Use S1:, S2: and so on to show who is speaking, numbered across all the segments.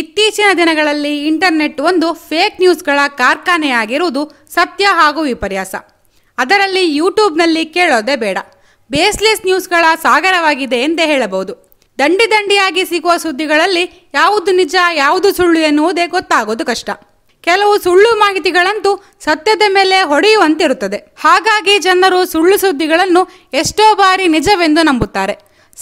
S1: ಇತ್ತೀಚಿನ ದಿನಗಳಲ್ಲಿ ಇಂಟರ್ನೆಟ್ ಒಂದು ಫೇಕ್ ನ್ಯೂಸ್ಗಳ ಕಾರ್ಖಾನೆಯಾಗಿರುವುದು ಸತ್ಯ ಹಾಗೂ ವಿಪರ್ಯಾಸ ಅದರಲ್ಲಿ ಯೂಟ್ಯೂಬ್ನಲ್ಲಿ ಕೇಳೋದೇ ಬೇಡ ಬೇಸ್ಲೆಸ್ ನ್ಯೂಸ್ಗಳ ಸಾಗರವಾಗಿದೆ ಎಂದೇ ಹೇಳಬಹುದು ದಂಡಿ ದಂಡಿಯಾಗಿ ಸಿಗುವ ಸುದ್ದಿಗಳಲ್ಲಿ ಯಾವುದು ನಿಜ ಯಾವುದು ಸುಳ್ಳು ಎನ್ನುವುದೇ ಗೊತ್ತಾಗೋದು ಕಷ್ಟ ಕೆಲವು ಸುಳ್ಳು ಮಾಹಿತಿಗಳಂತೂ ಸತ್ಯದ ಮೇಲೆ ಹೊಡೆಯುವಂತಿರುತ್ತದೆ ಹಾಗಾಗಿ ಜನರು ಸುಳ್ಳು ಸುದ್ದಿಗಳನ್ನು ಎಷ್ಟೋ ಬಾರಿ ನಿಜವೆಂದು ನಂಬುತ್ತಾರೆ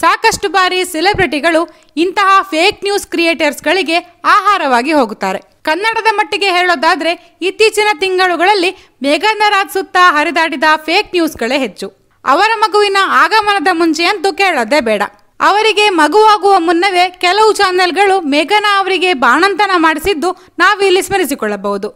S1: ಸಾಕಷ್ಟು ಬಾರಿ ಸೆಲೆಬ್ರಿಟಿಗಳು ಇಂತಹ ಫೇಕ್ ನ್ಯೂಸ್ ಕ್ರಿಯೇಟರ್ಸ್ಗಳಿಗೆ ಆಹಾರವಾಗಿ ಹೋಗುತ್ತಾರೆ ಕನ್ನಡದ ಮಟ್ಟಿಗೆ ಹೇಳೋದಾದರೆ ಇತ್ತೀಚಿನ ತಿಂಗಳುಗಳಲ್ಲಿ ಮೇಘನ ರಾಜ್ ಸುತ್ತ ಹರಿದಾಡಿದ ಫೇಕ್ ನ್ಯೂಸ್ಗಳೇ ಹೆಚ್ಚು ಅವರ ಮಗುವಿನ ಆಗಮನದ ಮುಂಚೆಯಂತೂ ಕೇಳೋದೇ ಬೇಡ ಅವರಿಗೆ ಮಗುವಾಗುವ ಮುನ್ನವೇ ಕೆಲವು ಚಾನೆಲ್ಗಳು ಮೇಘನಾ ಅವರಿಗೆ ಬಾಣಂತನ ಮಾಡಿಸಿದ್ದು ನಾವಿಲ್ಲಿ ಸ್ಮರಿಸಿಕೊಳ್ಳಬಹುದು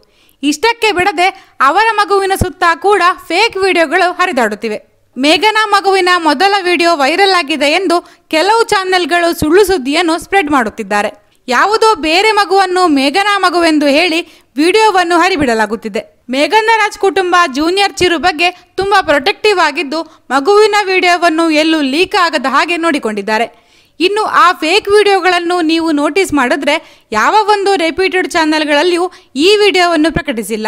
S1: ಇಷ್ಟಕ್ಕೆ ಬಿಡದೆ ಅವರ ಮಗುವಿನ ಸುತ್ತ ಕೂಡ ಫೇಕ್ ವಿಡಿಯೋಗಳು ಹರಿದಾಡುತ್ತಿವೆ ಮೇಘನಾ ಮಗುವಿನ ಮೊದಲ ವಿಡಿಯೋ ವೈರಲ್ ಆಗಿದೆ ಎಂದು ಕೆಲವು ಚಾನೆಲ್ಗಳು ಸುಳ್ಳು ಸುದ್ದಿಯನ್ನು ಸ್ಪ್ರೆಡ್ ಮಾಡುತ್ತಿದ್ದಾರೆ ಯಾವುದೋ ಬೇರೆ ಮಗುವನ್ನು ಮೇಘನಾ ಮಗುವೆಂದು ಹೇಳಿ ವಿಡಿಯೋವನ್ನು ಹರಿಬಿಡಲಾಗುತ್ತಿದೆ ಮೇಘನ ರಾಜ್ ಕುಟುಂಬ ಜೂನಿಯರ್ ಚಿರು ಬಗ್ಗೆ ತುಂಬಾ ಪ್ರೊಟೆಕ್ಟಿವ್ ಆಗಿದ್ದು ಮಗುವಿನ ವಿಡಿಯೋವನ್ನು ಎಲ್ಲೂ ಲೀಕ್ ಆಗದ ಹಾಗೆ ನೋಡಿಕೊಂಡಿದ್ದಾರೆ ಇನ್ನು ಆ ಫೇಕ್ ವಿಡಿಯೋಗಳನ್ನು ನೀವು ನೋಟಿಸ್ ಮಾಡಿದ್ರೆ ಯಾವ ಒಂದು ರೆಪ್ಯೂಟೆಡ್ ಚಾನೆಲ್ಗಳಲ್ಲಿಯೂ ಈ ವಿಡಿಯೋವನ್ನು ಪ್ರಕಟಿಸಿಲ್ಲ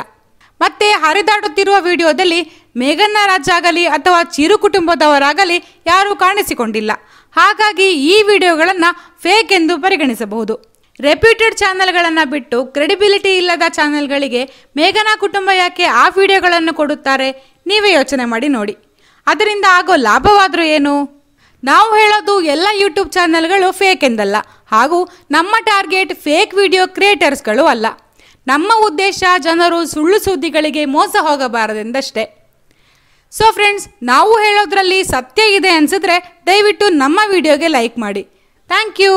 S1: ಮತ್ತೆ ಹರಿದಾಡುತ್ತಿರುವ ವಿಡಿಯೋದಲ್ಲಿ ಮೇಘನ್ನ ಆಗಲಿ ಅಥವಾ ಚಿರು ಕುಟುಂಬದವರಾಗಲಿ ಯಾರೂ ಕಾಣಿಸಿಕೊಂಡಿಲ್ಲ ಹಾಗಾಗಿ ಈ ವಿಡಿಯೋಗಳನ್ನು ಫೇಕ್ ಎಂದು ಪರಿಗಣಿಸಬಹುದು ರೆಪ್ಯೂಟೆಡ್ ಚಾನೆಲ್ಗಳನ್ನು ಬಿಟ್ಟು ಕ್ರೆಡಿಬಿಲಿಟಿ ಇಲ್ಲದ ಚಾನೆಲ್ಗಳಿಗೆ ಮೇಘನಾ ಕುಟುಂಬ ಯಾಕೆ ಆ ವಿಡಿಯೋಗಳನ್ನು ಕೊಡುತ್ತಾರೆ ನೀವೇ ಯೋಚನೆ ಮಾಡಿ ನೋಡಿ ಅದರಿಂದ ಆಗೋ ಲಾಭವಾದರೂ ಏನು ನಾವು ಹೇಳೋದು ಎಲ್ಲ ಯೂಟ್ಯೂಬ್ ಚಾನೆಲ್ಗಳು ಫೇಕ್ ಎಂದಲ್ಲ ಹಾಗೂ ನಮ್ಮ ಟಾರ್ಗೆಟ್ ಫೇಕ್ ವಿಡಿಯೋ ಕ್ರಿಯೇಟರ್ಸ್ಗಳು ಅಲ್ಲ ನಮ್ಮ ಉದ್ದೇಶ ಜನರು ಸುಳ್ಳು ಸುದ್ದಿಗಳಿಗೆ ಮೋಸ ಹೋಗಬಾರದೆಂದಷ್ಟೇ ಸೊ ಫ್ರೆಂಡ್ಸ್ ನಾವು ಹೇಳೋದ್ರಲ್ಲಿ ಸತ್ಯ ಇದೆ ಅನಿಸಿದ್ರೆ ದಯವಿಟ್ಟು ನಮ್ಮ ವಿಡಿಯೋಗೆ ಲೈಕ್ ಮಾಡಿ ಥ್ಯಾಂಕ್ ಯು